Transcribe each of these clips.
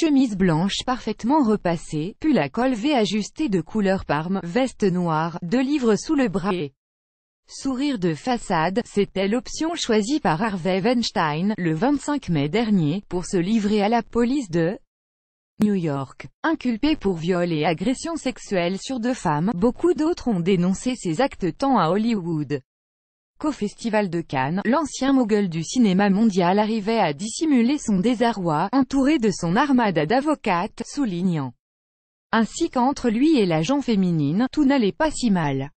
chemise blanche parfaitement repassée, pull à col V ajusté de couleur parme, veste noire, deux livres sous le bras et sourire de façade, c'était l'option choisie par Harvey Weinstein, le 25 mai dernier, pour se livrer à la police de New York. Inculpé pour viol et agression sexuelle sur deux femmes, beaucoup d'autres ont dénoncé ces actes tant à Hollywood qu'au Festival de Cannes, l'ancien mogul du cinéma mondial arrivait à dissimuler son désarroi, entouré de son armada d'avocates, soulignant ainsi qu'entre lui et l'agent féminine, tout n'allait pas si mal.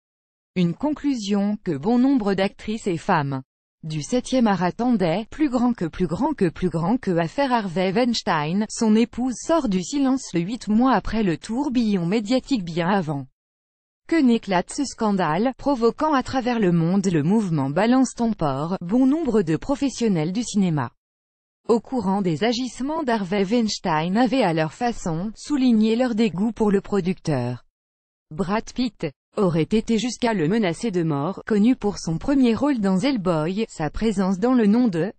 Une conclusion que bon nombre d'actrices et femmes du 7e art attendaient, plus grand que plus grand que plus grand que affaire Harvey Weinstein, son épouse sort du silence le 8 mois après le tourbillon médiatique bien avant que n'éclate ce scandale, provoquant à travers le monde le mouvement Balance ton bon nombre de professionnels du cinéma. Au courant des agissements d'Harvey Weinstein avaient à leur façon, souligné leur dégoût pour le producteur. Brad Pitt aurait été jusqu'à le menacer de mort, connu pour son premier rôle dans Hellboy, sa présence dans le nom de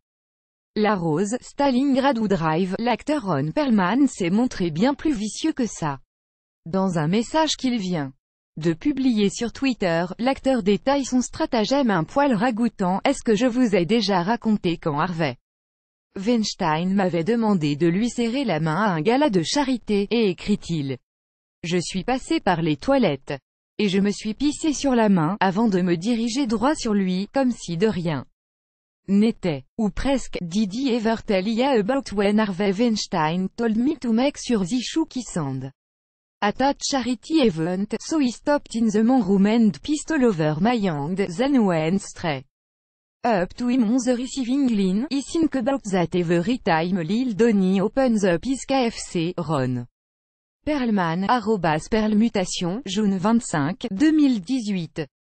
La Rose, Stalingrad ou Drive, l'acteur Ron Perlman s'est montré bien plus vicieux que ça. Dans un message qu'il vient de publier sur Twitter, l'acteur détaille son stratagème un poil ragoûtant, est-ce que je vous ai déjà raconté quand Harvey Weinstein m'avait demandé de lui serrer la main à un gala de charité, et écrit-il. Je suis passé par les toilettes. Et je me suis pissé sur la main, avant de me diriger droit sur lui, comme si de rien n'était, ou presque, Didi ever tell about when Harvey Weinstein told me to make sur the shoe At charity event, so he stopped in the room and pistol over my hand, then up to him on the receiving line, he think about that every time Lil Donny opens up his KFC, Ron. Perlman, arrobas perlmutation, June 25, 2018.